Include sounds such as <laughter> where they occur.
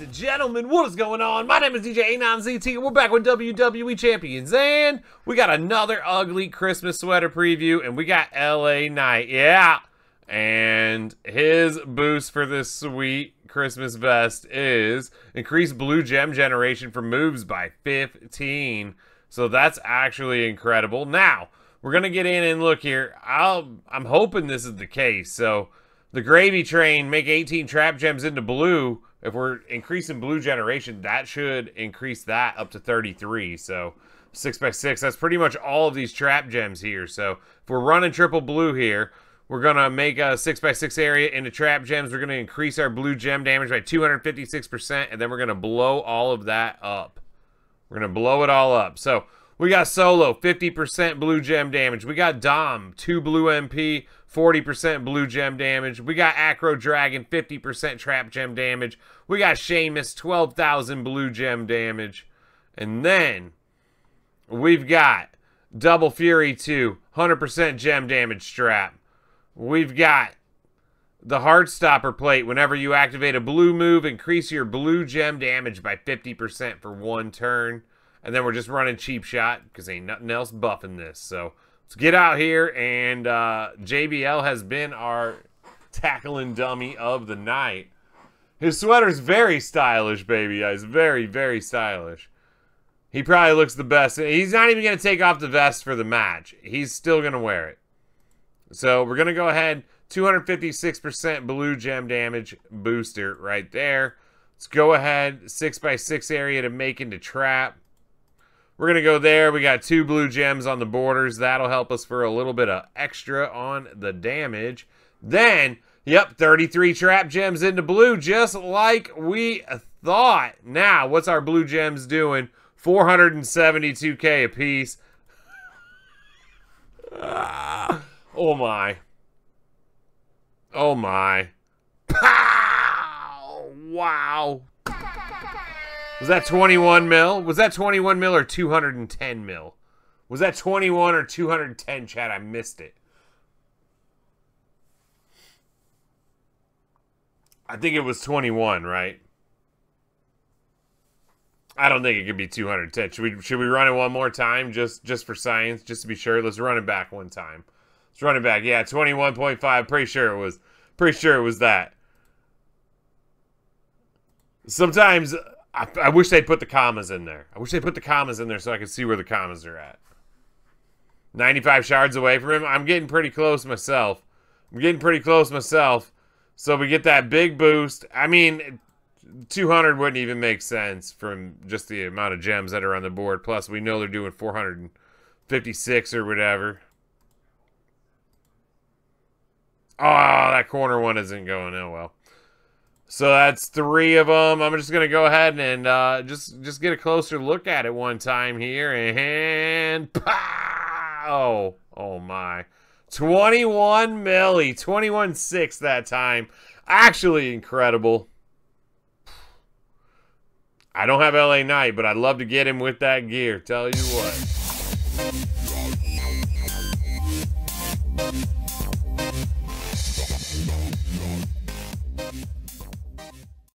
and gentlemen, what is going on? My name is DJ A9ZT, and we're back with WWE Champions. And we got another ugly Christmas sweater preview, and we got LA Knight. Yeah. And his boost for this sweet Christmas vest is increased blue gem generation for moves by 15. So that's actually incredible. Now, we're going to get in and look here. I'll, I'm hoping this is the case. So the gravy train, make 18 trap gems into blue if we're increasing blue generation, that should increase that up to 33. So six by six, that's pretty much all of these trap gems here. So if we're running triple blue here, we're going to make a six by six area into trap gems. We're going to increase our blue gem damage by 256%, and then we're going to blow all of that up. We're going to blow it all up. So we got Solo, 50% blue gem damage. We got Dom, 2 blue MP, 40% blue gem damage. We got Acro Dragon, 50% trap gem damage. We got Seamus, 12,000 blue gem damage. And then we've got Double Fury 2, 100% gem damage strap. We've got the Heart Stopper plate. Whenever you activate a blue move, increase your blue gem damage by 50% for one turn and then we're just running cheap shot because ain't nothing else buffing this. So let's get out here, and uh, JBL has been our tackling dummy of the night. His sweater's very stylish, baby It's Very, very stylish. He probably looks the best. He's not even going to take off the vest for the match. He's still going to wear it. So we're going to go ahead. 256% blue gem damage booster right there. Let's go ahead. 6 x 6 area to make into trap. We're going to go there. We got two blue gems on the borders. That'll help us for a little bit of extra on the damage. Then, yep, 33 trap gems into blue, just like we thought. Now, what's our blue gems doing? 472k apiece. ah, <laughs> oh my. Oh my. Pow! Wow. Was that 21 mil? Was that 21 mil or 210 mil? Was that 21 or 210, Chad? I missed it. I think it was 21, right? I don't think it could be 210. Should we should we run it one more time just just for science, just to be sure? Let's run it back one time. Let's run it back. Yeah, 21.5. Pretty sure it was. Pretty sure it was that. Sometimes I, I wish they would put the commas in there. I wish they put the commas in there so I could see where the commas are at. 95 shards away from him. I'm getting pretty close myself. I'm getting pretty close myself. So we get that big boost. I mean, 200 wouldn't even make sense from just the amount of gems that are on the board. Plus, we know they're doing 456 or whatever. Oh, that corner one isn't going. Oh, well. So that's three of them. I'm just gonna go ahead and uh, just just get a closer look at it one time here, and pow! Oh, oh my, 21 milli, 21 six that time. Actually incredible. I don't have LA Knight, but I'd love to get him with that gear. Tell you what.